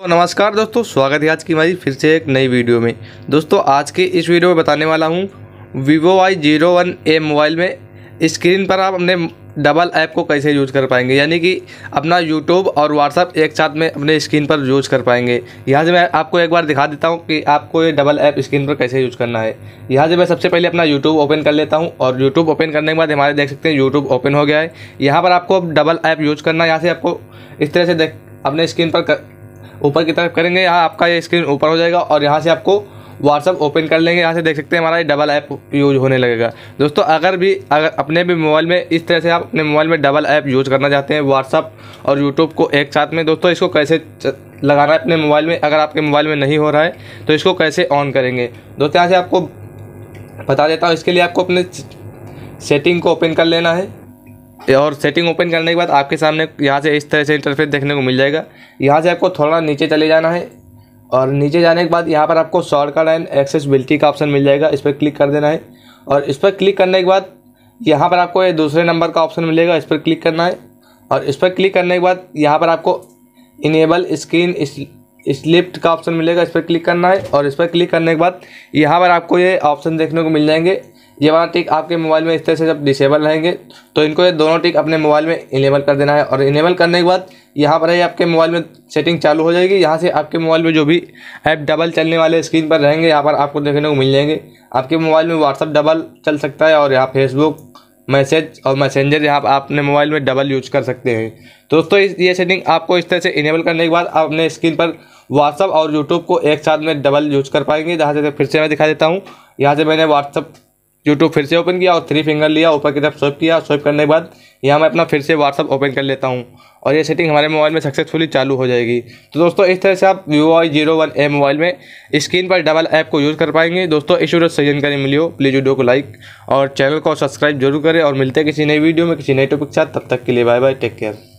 तो नमस्कार दोस्तों स्वागत है आज की हमारी फिर से एक नई वीडियो में दोस्तों आज के इस वीडियो में बताने वाला हूँ Vivo Y zero one A mobile में स्क्रीन पर आप अपने डबल ऐप को कैसे यूज़ कर पाएंगे यानी कि अपना यूट्यूब और व्हाट्सअप एक साथ में अपने स्क्रीन पर यूज़ कर पाएंगे यहाँ से मैं आपको एक बार दिखा देता हूँ कि आपको ये डबल ऐप स्क्रीन पर कैसे यूज़ करना है यहाँ से मैं सबसे पहले अपना यूट्यूब ओपन कर लेता हूँ और यूट्यूब ओपन करने के बाद हमारे देख सकते हैं यूट्यूब ओपन हो गया है यहाँ पर आपको डबल ऐप यूज़ करना है यहाँ से आपको इस तरह से देख अपने स्क्रीन पर ऊपर की तरफ करेंगे यहाँ आपका ये स्क्रीन ऊपर हो जाएगा और यहाँ से आपको व्हाट्सअप ओपन कर लेंगे यहाँ से देख सकते हैं हमारा ये डबल ऐप यूज होने लगेगा दोस्तों अगर भी अगर अपने भी मोबाइल में इस तरह से आप अपने मोबाइल में डबल ऐप यूज करना चाहते हैं व्हाट्सअप और यूट्यूब को एक साथ में दोस्तों इसको कैसे लगाना है अपने मोबाइल में अगर आपके मोबाइल में नहीं हो रहा है तो इसको कैसे ऑन करेंगे दोस्तों यहाँ से आपको बता देता हूँ इसके लिए आपको अपने सेटिंग को ओपन कर लेना है और सेटिंग ओपन करने के बाद आपके सामने यहाँ से इस तरह से इंटरफेस देखने को मिल जाएगा यहाँ से आपको थोड़ा नीचे चले जाना है और नीचे जाने के बाद यहाँ पर आपको शॉर्टकट एंड एक्सेसबिलिटी का ऑप्शन मिल जाएगा इस पर क्लिक कर देना है और इस पर क्लिक करने के बाद यहाँ पर आपको ये दूसरे नंबर का ऑप्शन मिलेगा इस पर क्लिक करना है और इस पर क्लिक करने के बाद यहाँ पर आपको इनेबल स्क्रीन स्लिप्ट का ऑप्शन मिलेगा इस पर क्लिक करना है और इस पर क्लिक करने के बाद यहाँ पर आपको ये ऑप्शन देखने को मिल जाएंगे ये वाला टिक आपके मोबाइल में इस तरह से जब डिसेबल रहेंगे तो इनको ये दोनों टिक अपने मोबाइल में इनेबल कर देना है और इनेबल करने के बाद यहाँ पर ही आपके मोबाइल में सेटिंग चालू हो जाएगी यहाँ से आपके मोबाइल में जो भी ऐप डबल चलने वाले स्क्रीन पर रहेंगे यहाँ पर आपको देखने को मिल जाएंगे आपके मोबाइल में व्हाट्सअप डबल चल सकता है और यहाँ फेसबुक मैसेज और मैसेंजर यहाँ आप अपने मोबाइल में डबल यूज कर सकते हैं तो दोस्तों ये सेटिंग आपको इस तरह से इनेबल करने के बाद आप अपने स्क्रीन पर व्हाट्सअप और यूट्यूब को एक साथ में डबल यूज कर पाएंगे जहाँ से फिर से मैं दिखा देता हूँ यहाँ से मैंने व्हाट्सअप यूट्यूब फिर से ओपन किया और थ्री फिंगर लिया ऊपर की तरफ स्वाइप किया स्वाइप करने के बाद यहाँ मैं अपना फिर से व्हाट्सअप ओपन कर लेता हूँ और ये सेटिंग हमारे मोबाइल में सक्सेसफुली चालू हो जाएगी तो दोस्तों इस तरह से आप Vivo Y zero one A mobile में स्क्रीन पर डबल ऐप को यूज़ कर पाएंगे दोस्तों इस वीडियो से जानकारी मिली हो प्लीज़ वीडियो को लाइक और चैनल को सब्सक्राइब जरूर करें और मिलते हैं किसी नई वीडियो में किसी नए टॉपिक के साथ तब तक के लिए बाय बाय टेक केयर